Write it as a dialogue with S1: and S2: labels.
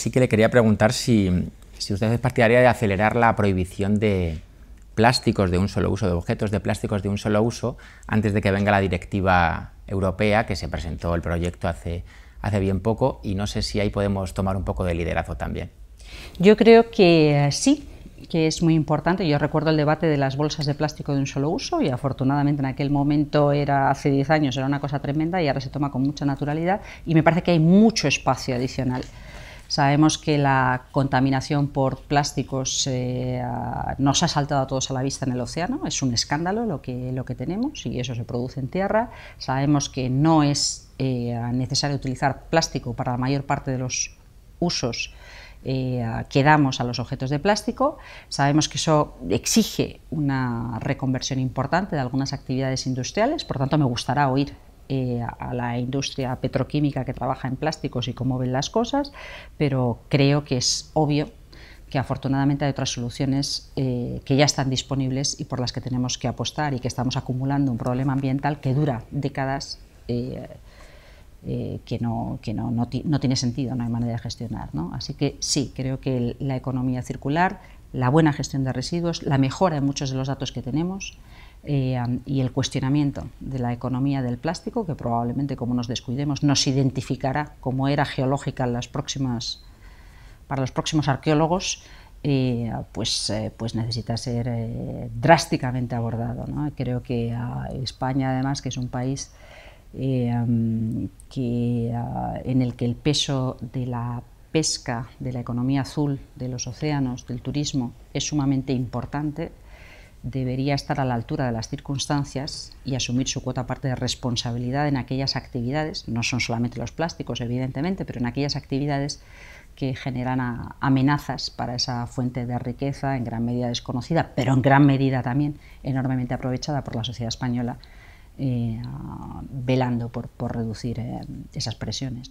S1: sí que le quería preguntar si, si usted es partidaria de acelerar la prohibición de plásticos de un solo uso, de objetos de plásticos de un solo uso, antes de que venga la directiva europea, que se presentó el proyecto hace, hace bien poco, y no sé si ahí podemos tomar un poco de liderazgo también.
S2: Yo creo que eh, sí, que es muy importante. Yo recuerdo el debate de las bolsas de plástico de un solo uso y afortunadamente en aquel momento era hace 10 años era una cosa tremenda y ahora se toma con mucha naturalidad y me parece que hay mucho espacio adicional. Sabemos que la contaminación por plásticos eh, nos ha saltado a todos a la vista en el océano, es un escándalo lo que, lo que tenemos y eso se produce en tierra. Sabemos que no es eh, necesario utilizar plástico para la mayor parte de los usos eh, que damos a los objetos de plástico. Sabemos que eso exige una reconversión importante de algunas actividades industriales, por tanto me gustará oír eh, a la industria petroquímica que trabaja en plásticos y cómo ven las cosas, pero creo que es obvio que afortunadamente hay otras soluciones eh, que ya están disponibles y por las que tenemos que apostar y que estamos acumulando un problema ambiental que dura décadas. Eh, que, no, tiene sentido, no hay manera de gestionar. Así que sí, creo que la economía circular, la buena gestión de residuos, la mejora en muchos de los datos que tenemos, eh, y el cuestionamiento de la economía del plástico, que probablemente como nos descuidemos nos identificará como era geológica las próximas, para los próximos arqueólogos, eh, pues, eh, pues necesita ser drásticamente abordado. Creo que ah, España, además, que es un país ah, en el que el peso de la pesca, de la economía azul, de los océanos, del turismo, es sumamente importante, debería estar a la altura de las circunstancias y asumir su cuota parte de responsabilidad en aquellas actividades, no son solamente los plásticos, evidentemente, pero en aquellas actividades que generan amenazas para esa fuente de riqueza en gran medida desconocida, pero en gran medida también enormemente aprovechada por la sociedad española, eh, ah, velando por, reducir eh, esas presiones.